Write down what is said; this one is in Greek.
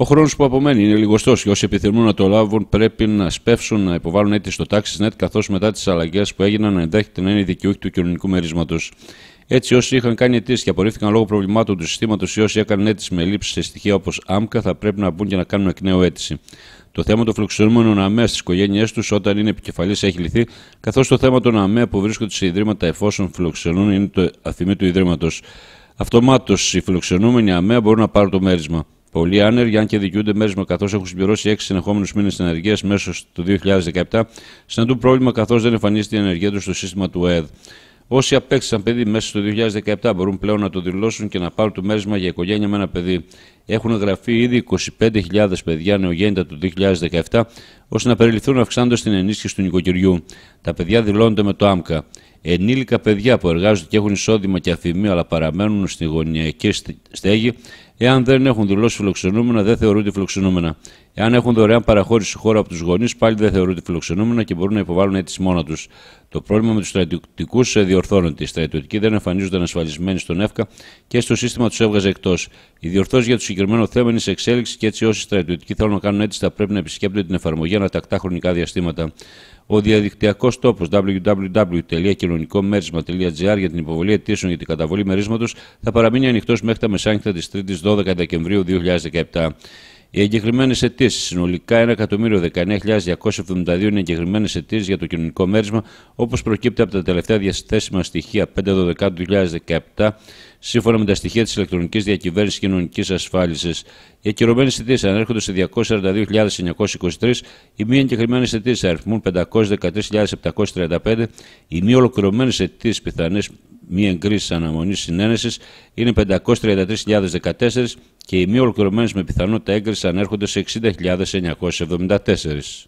Ο χρόνος που απομένει είναι λιγοστός και όσοι επιθυμούν να το λάβουν πρέπει να σπεύσουν να υποβάλουν αίτηση στο Taxis.net καθώς μετά τις αλλαγές που έγιναν ενδέχεται να είναι δικαιούχοι του κοινωνικού μερίσματος. Έτσι, όσοι είχαν κάνει αιτήσεις και απορρίφθηκαν λόγω προβλημάτων του συστήματος ή όσοι έκαναν αίτηση με λήψη σε στοιχεία όπως άμκα θα πρέπει να μπουν και να κάνουν εκ νέου αίτηση. Το θέμα των φιλοξενούμενων ΑΜΕ στις οικογένειές τους όταν είναι επικεφαλής έχει λυθεί, καθώς το θέμα των ΑΜΕ που βρίσκονται σε ιδρύματα εφόσον φιλοξενούν είναι το αθυμί του Ιδρύματος. Αυτομάτως οι φιλοξενούμενοι ΑΜΕ μπορούν να πάρουν το μέρισμα. Πολλοί άνεργοι, αν και δικαιούνται μέρισμα καθώς έχουν συμπληρώσει 6 συνεχόμενους μήνες ενεργείας μέσως του 2017, συναντούν πρόβλημα καθώς δεν εμφανίζεται η ενεργεία τους στο σύστημα του ΕΔ. Όσοι απέκτησαν παιδί μέσα στο 2017 μπορούν πλέον να το δηλώσουν και να πάρουν το μέρισμα για οικογένεια με ένα παιδί έχουν γραφεί ήδη 25.000 παιδιά νεογέννητα του 2017, ώστε να περιληφθούν αυξάνοντας την ενίσχυση του νοικοκυριού. Τα παιδιά δηλώνονται με το ΆΜΚΑ. Ενήλικα παιδιά που εργάζονται και έχουν εισόδημα και αφημία, αλλά παραμένουν στη γωνιακή στέγη, εάν δεν έχουν δηλώσει φιλοξενούμενα, δεν θεωρούνται φιλοξενούμενα. Εάν έχουν δωρεάν παραχώρηση χώρα από τους γονείς, πάλι δεν θεωρούνται φιλοξενούμενα και μπορούν να υποβάλουν αίτηση μόνα τους. Το πρόβλημα με τους στρατιωτικούς διορθώνεται. Οι στρατιωτικοί δεν εμφανίζονται ανασφαλισμένοι στον ΕΦΚΑ και στο σύστημα τους έβγαζε εκτός. Οι διορθώσει για τους συγκεκριμένο θέμα είναι σε εξέλιξη και έτσι όσοι στρατιωτικοί θέλουν να κάνουν έτσι θα πρέπει να επισκέπτονται την εφαρμογή να τακτά χρονικά διαστήματα. Ο διαδικτυακός τόπος www.κοινωνικομέρισμα.gr για την υποβολή αιτήσεων για την καταβολή μερίσματος θα παραμείνει ανοιχτός μέχρι τα μεσάνυχτα της 3η 12 Δεκεμβρίου 2017. Οι εγκεκριμένες αιτήσεις. Συνολικά 1.019.272 είναι εγκεκριμένες αιτήσεις για το κοινωνικό μέρισμα, όπως προκύπτει από τα τελευταία διαθέσιμα 5 5-12-2017, σύμφωνα με τα στοιχεία της ηλεκτρονικής διακυβέρνησης κοινωνικής ασφάλισης. Οι ακυρωμένες αιτήσεις ανέρχονται σε 242.923, οι μη εγκεκριμένες αιτήσεις αριθμούν 513.735, οι μη ολοκληρωμένες αιτήσεις πιθανές μη εγκρίση αναμονής συνένεσης είναι 533.014 και οι μη ολοκληρωμένες με πιθανότητα έγκρισης ανέρχονται σε 60.974.